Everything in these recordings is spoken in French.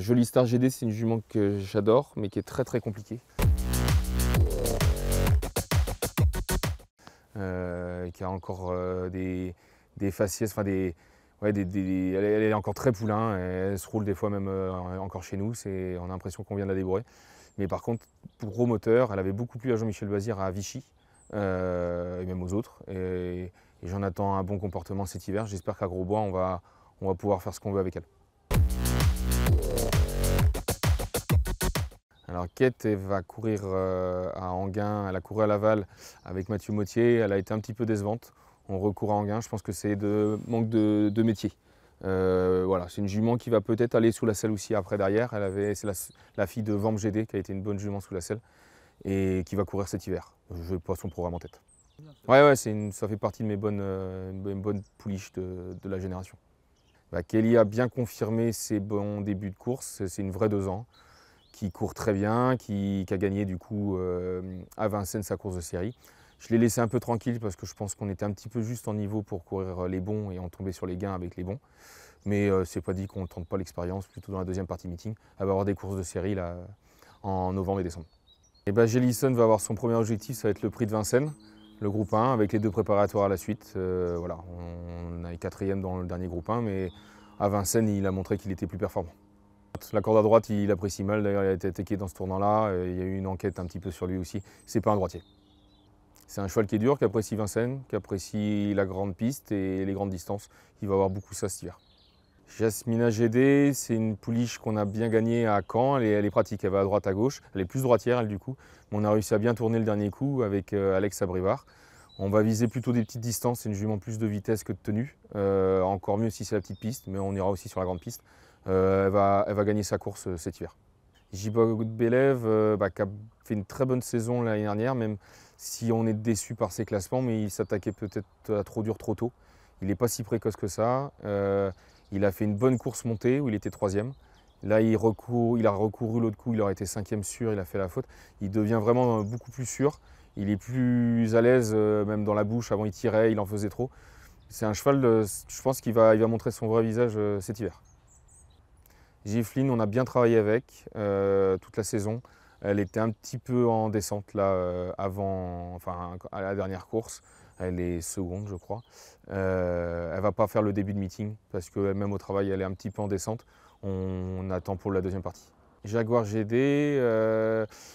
Jolie Star GD, c'est une jument que j'adore, mais qui est très très compliquée. Euh, qui a encore euh, des, des, des, elle, est encore très poulain, elle se roule des fois même euh, encore chez nous, on a l'impression qu'on vient de la débourrer. Mais par contre, pour gros moteur, elle avait beaucoup plu à Jean-Michel loisir à Vichy, et même aux autres. Et, j'en attends un bon comportement cet hiver, j'espère qu'à Grosbois, on va, on va pouvoir faire ce qu'on veut avec elle. Alors Kate va courir euh, à Anguin, elle a couru à Laval avec Mathieu Mottier, elle a été un petit peu décevante. On recourt à Anguin, je pense que c'est de manque de, métier. Euh, voilà, c'est une jument qui va peut-être aller sous la selle aussi après derrière. Elle avait, c'est la, fille de Vamp GD qui a été une bonne jument sous la selle et qui va courir cet hiver. Je n'ai pas son programme en tête. Ouais, ouais, ça fait partie de mes bonnes, euh, pouliches de, la génération. Bah, Kelly a bien confirmé ses bons débuts de course. C'est une vraie deux ans qui court très bien, qui, a gagné du coup euh, à Vincennes sa course de série. Je l'ai laissé un peu tranquille parce que je pense qu'on était un petit peu juste en niveau pour courir euh, les bons et en tomber sur les gains avec les bons. Mais euh, c'est pas dit qu'on ne tente pas l'expérience, plutôt dans la deuxième partie meeting. Elle va avoir des courses de série là, en novembre et décembre. Et eh ben, Jellison va avoir son premier objectif, ça va être le prix de Vincennes, le groupe 1, avec les deux préparatoires à la suite. voilà, on est quatrième dans le dernier groupe 1, mais à Vincennes, il a montré qu'il était plus performant. La corde à droite, il apprécie mal. D'ailleurs, il a été attaqué dans ce tournant-là. Euh, il y a eu une enquête un petit peu sur lui aussi. C'est pas un droitier. C'est un cheval qui est dur, qui apprécie Vincennes, qui apprécie la grande piste et les grandes distances. Il va avoir beaucoup ça cet hiver. Jasmina GD, c'est une pouliche qu'on a bien gagnée à Caen. Elle est, elle pratique, elle va à droite, à gauche. Elle est plus droitière, elle, du coup. Mais on a réussi à bien tourner le dernier coup avec euh, Alex Abrivard. On va viser plutôt des petites distances. C'est une jument plus de vitesse que de tenue. Euh, encore mieux si c'est la petite piste, mais on ira aussi sur la grande piste. Euh, elle, va, gagner sa course euh, cet hiver. Jibog Belev, euh, bah, qui a fait une très bonne saison l'année dernière, même si on est déçu par ses classements, mais il s'attaquait peut-être à trop dur trop tôt. Il n'est pas si précoce que ça. il a fait une bonne course montée où il était troisième. Là, il, a recouru l'autre coup, il aurait été cinquième sûr, il a fait la faute. Il devient vraiment beaucoup plus sûr. Il est plus à l'aise, même dans la bouche. Avant, il tirait, il en faisait trop. C'est un cheval, je pense, qu'il va montrer son vrai visage cet hiver. Giflin, on a bien travaillé avec euh, toute la saison. Elle était un petit peu en descente là euh, avant, enfin à la dernière course. Elle est seconde, je crois. Elle euh, elle va pas faire le début de meeting parce que même au travail, elle est un petit peu en descente. On, attend pour la deuxième partie. Jaguar GD,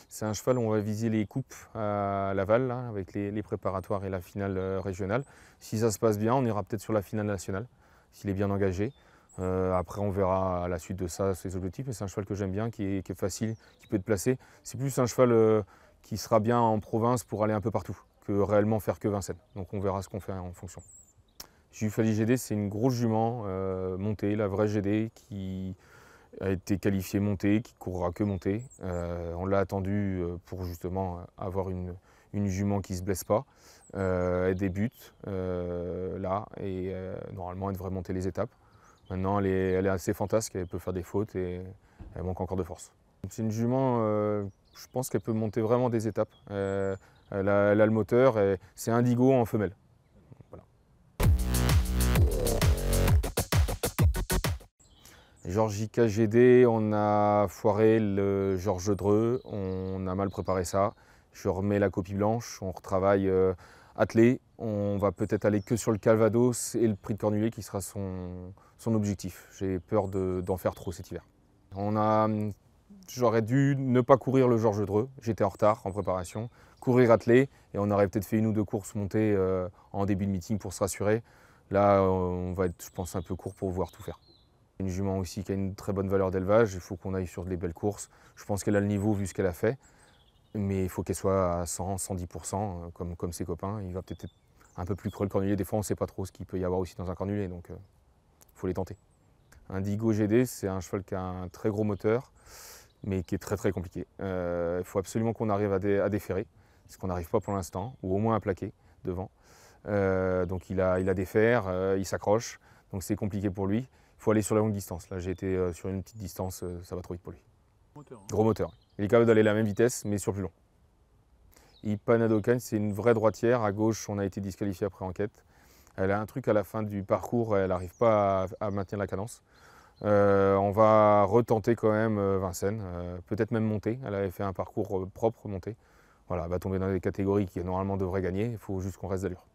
c'est un cheval où on va viser les coupes à Laval, avec les, préparatoires et la finale régionale. Si ça se passe bien, on ira peut-être sur la finale nationale, s'il est bien engagé. Euh, après, on verra à la suite de ça ses objectifs. c'est un cheval que j'aime bien, qui est, facile, qui peut être placé. C'est plus un cheval euh, qui sera bien en province pour aller un peu partout que réellement faire que Vincennes. Donc on verra ce qu'on fait en fonction. Jufali GD, c'est une grosse jument euh, montée, la vraie GD, qui a été qualifiée montée, qui courra que montée. on l'a attendue pour justement avoir une, une jument qui ne se blesse pas. elle débute là et normalement elle devrait monter les étapes. Maintenant, elle est, assez fantasque, elle peut faire des fautes et elle manque encore de force. C'est une jument, euh, je pense qu'elle peut monter vraiment des étapes. Euh, elle, a, le moteur et c'est indigo en femelle. Georges IKGD, on a foiré le Georges Dreux, on a mal préparé ça. Je remets la copie blanche, on retravaille. Euh, attelé. On va peut-être aller que sur le Calvados et le prix de Cornulier qui sera son, objectif. J'ai peur d'en faire trop cet hiver. j'aurais dû ne pas courir le Georges Dreux, j'étais en retard en préparation, courir attelé et on aurait peut-être fait une ou deux courses montées euh, en début de meeting pour se rassurer. Là, on va être, je pense, un peu court pour voir tout faire. Une jument aussi qui a une très bonne valeur d'élevage, il faut qu'on aille sur des belles courses. Je pense qu'elle a le niveau vu ce qu'elle a fait mais il faut qu'elle soit à 100, 110% euh, comme, ses copains. Il va peut-être un peu plus creux le cornulier. Des fois, on ne sait pas trop ce qu'il peut y avoir aussi dans un cornulier, donc il euh, faut les tenter. Un Digo GD, c'est un cheval qui a un très gros moteur, mais qui est très très compliqué. Euh, il faut absolument qu'on arrive à, dé, déferrer, ce qu'on n'arrive pas pour l'instant, ou au moins à plaquer devant. donc il a, il a des fers, il s'accroche, donc c'est compliqué pour lui. Il faut aller sur la longue distance. Là, j'ai été sur une petite distance, ça va trop vite pour lui. Hein. Gros moteur. Il est capable d'aller à la même vitesse, mais sur plus long. Ipanadokan, c'est une vraie droitière. À gauche, on a été disqualifié après enquête. Elle a un truc à la fin du parcours, elle n'arrive pas à, maintenir la cadence. Euh, on va retenter quand même euh, Vincennes, euh, peut-être même monter. Elle avait fait un parcours propre monter. Voilà, elle va tomber dans des catégories qui normalement devraient gagner. Il faut juste qu'on reste d'allure.